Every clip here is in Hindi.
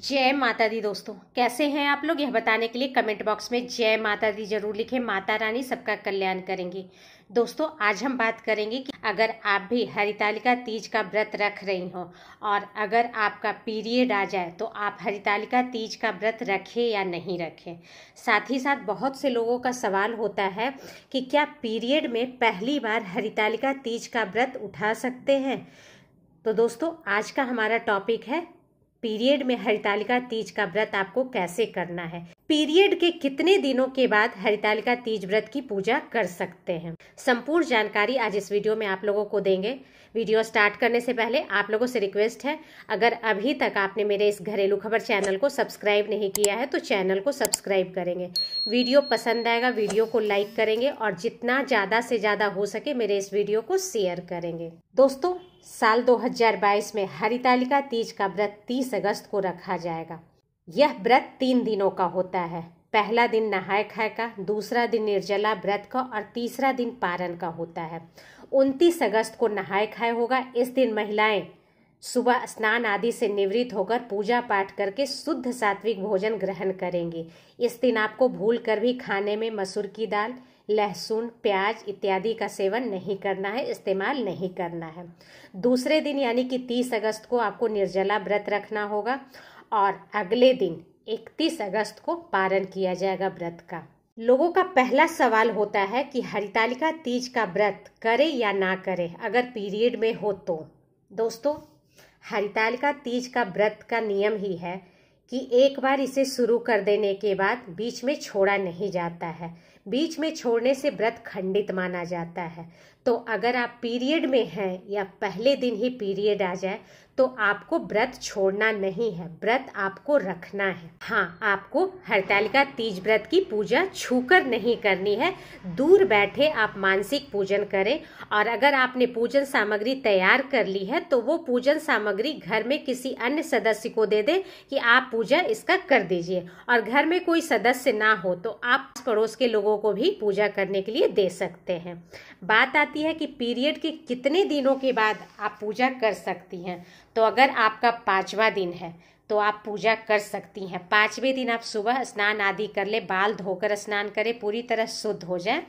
जय माता दी दोस्तों कैसे हैं आप लोग यह बताने के लिए कमेंट बॉक्स में जय माता दी जरूर लिखें माता रानी सबका कल्याण करेंगी दोस्तों आज हम बात करेंगे कि अगर आप भी हरितालिका तीज का व्रत रख रही हो और अगर आपका पीरियड आ जाए तो आप हरितालिका तीज का व्रत रखें या नहीं रखें साथ ही साथ बहुत से लोगों का सवाल होता है कि क्या पीरियड में पहली बार हरितालिका तीज का व्रत उठा सकते हैं तो दोस्तों आज का हमारा टॉपिक है पीरियड में हरितालिका तीज का व्रत आपको कैसे करना है पीरियड के कितने दिनों के बाद हरितालिका तीज व्रत की पूजा कर सकते हैं संपूर्ण जानकारी आज इस वीडियो में आप लोगों को देंगे वीडियो स्टार्ट करने से पहले आप लोगों से रिक्वेस्ट है अगर अभी तक आपने मेरे इस घरेलू खबर चैनल को सब्सक्राइब नहीं किया है तो चैनल को सब्सक्राइब करेंगे वीडियो पसंद आएगा वीडियो को लाइक करेंगे और जितना ज़्यादा से ज़्यादा हो सके मेरे इस वीडियो को शेयर करेंगे दोस्तों साल 2022 में हरितालिका तीज का व्रत 30 अगस्त को रखा जाएगा यह व्रत तीन दिनों का होता है पहला दिन नहाय खाय का दूसरा दिन निर्जला व्रत का और तीसरा दिन पारण का होता है 29 अगस्त को नहाय खाय होगा इस दिन महिलाएं सुबह स्नान आदि से निवृत्त होकर पूजा पाठ करके शुद्ध सात्विक भोजन ग्रहण करेंगे इस दिन आपको भूल कर भी खाने में मसूर की दाल लहसुन प्याज इत्यादि का सेवन नहीं करना है इस्तेमाल नहीं करना है दूसरे दिन यानी कि 30 अगस्त को आपको निर्जला व्रत रखना होगा और अगले दिन 31 अगस्त को पारण किया जाएगा व्रत का लोगों का पहला सवाल होता है कि हरितालिका तीज का व्रत करे या ना करे अगर पीरियड में हो तो दोस्तों हरितालिका तीज का व्रत का नियम ही है कि एक बार इसे शुरू कर देने के बाद बीच में छोड़ा नहीं जाता है बीच में छोड़ने से व्रत खंडित माना जाता है तो अगर आप पीरियड में हैं या पहले दिन ही पीरियड आ जाए तो आपको व्रत छोड़ना नहीं है व्रत आपको रखना है हाँ आपको का तीज व्रत की पूजा छूकर नहीं करनी है दूर बैठे आप मानसिक पूजन करें और अगर आपने पूजन सामग्री तैयार कर ली है तो वो पूजन सामग्री घर में किसी अन्य सदस्य को दे दे कि आप पूजा इसका कर दीजिए और घर में कोई सदस्य ना हो तो आप पड़ोस के लोगों लोगों को भी पूजा करने के लिए दे सकते हैं बात आती है कि पीरियड के कितने दिनों के बाद आप पूजा कर सकती हैं तो अगर आपका पाँचवा दिन है तो आप पूजा कर सकती हैं पाँचवें दिन आप सुबह स्नान आदि कर ले बाल धोकर स्नान करें पूरी तरह शुद्ध हो जाए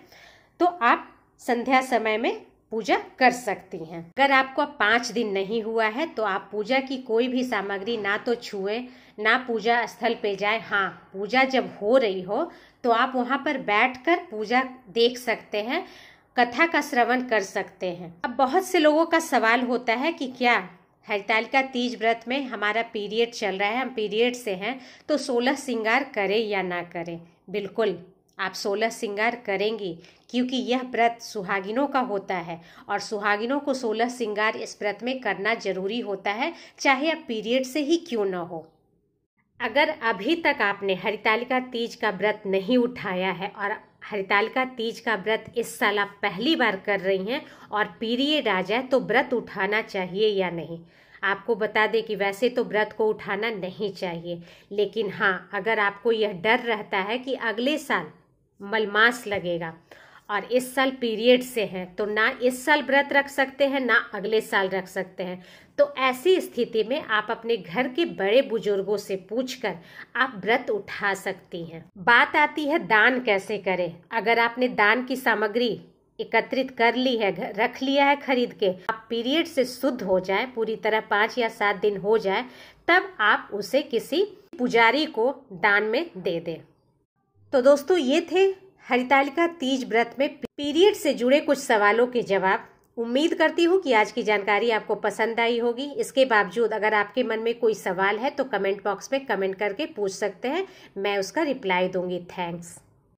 तो आप संध्या समय में पूजा कर सकती हैं अगर आपको पाँच दिन नहीं हुआ है तो आप पूजा की कोई भी सामग्री ना तो छुए ना पूजा स्थल पे जाए हाँ पूजा जब हो रही हो तो आप वहाँ पर बैठकर पूजा देख सकते हैं कथा का श्रवण कर सकते हैं अब बहुत से लोगों का सवाल होता है कि क्या हरितालिका तीज व्रत में हमारा पीरियड चल रहा है हम पीरियड से हैं तो सोलह श्रृंगार करें या ना करें बिल्कुल आप सोलह श्रृंगार करेंगी क्योंकि यह व्रत सुहागिनों का होता है और सुहागिनों को सोलह श्रृंगार इस व्रत में करना जरूरी होता है चाहे आप पीरियड से ही क्यों न हो अगर अभी तक आपने हरितालिका तीज का व्रत नहीं उठाया है और हरितालिका तीज का व्रत इस साल आप पहली बार कर रही हैं और पीरियड आ जाए तो व्रत उठाना चाहिए या नहीं आपको बता दें कि वैसे तो व्रत को उठाना नहीं चाहिए लेकिन हाँ अगर आपको यह डर रहता है कि अगले साल मलमास लगेगा और इस साल पीरियड से है तो ना इस साल व्रत रख सकते हैं ना अगले साल रख सकते हैं तो ऐसी स्थिति में आप अपने घर के बड़े बुजुर्गों से पूछकर आप व्रत उठा सकती हैं बात आती है दान कैसे करें अगर आपने दान की सामग्री एकत्रित कर ली है रख लिया है खरीद के आप पीरियड से शुद्ध हो जाए पूरी तरह पाँच या सात दिन हो जाए तब आप उसे किसी पुजारी को दान में दे दें तो दोस्तों ये थे हरितालिका तीज व्रत में पीरियड से जुड़े कुछ सवालों के जवाब उम्मीद करती हूँ कि आज की जानकारी आपको पसंद आई होगी इसके बावजूद अगर आपके मन में कोई सवाल है तो कमेंट बॉक्स में कमेंट करके पूछ सकते हैं मैं उसका रिप्लाई दूंगी थैंक्स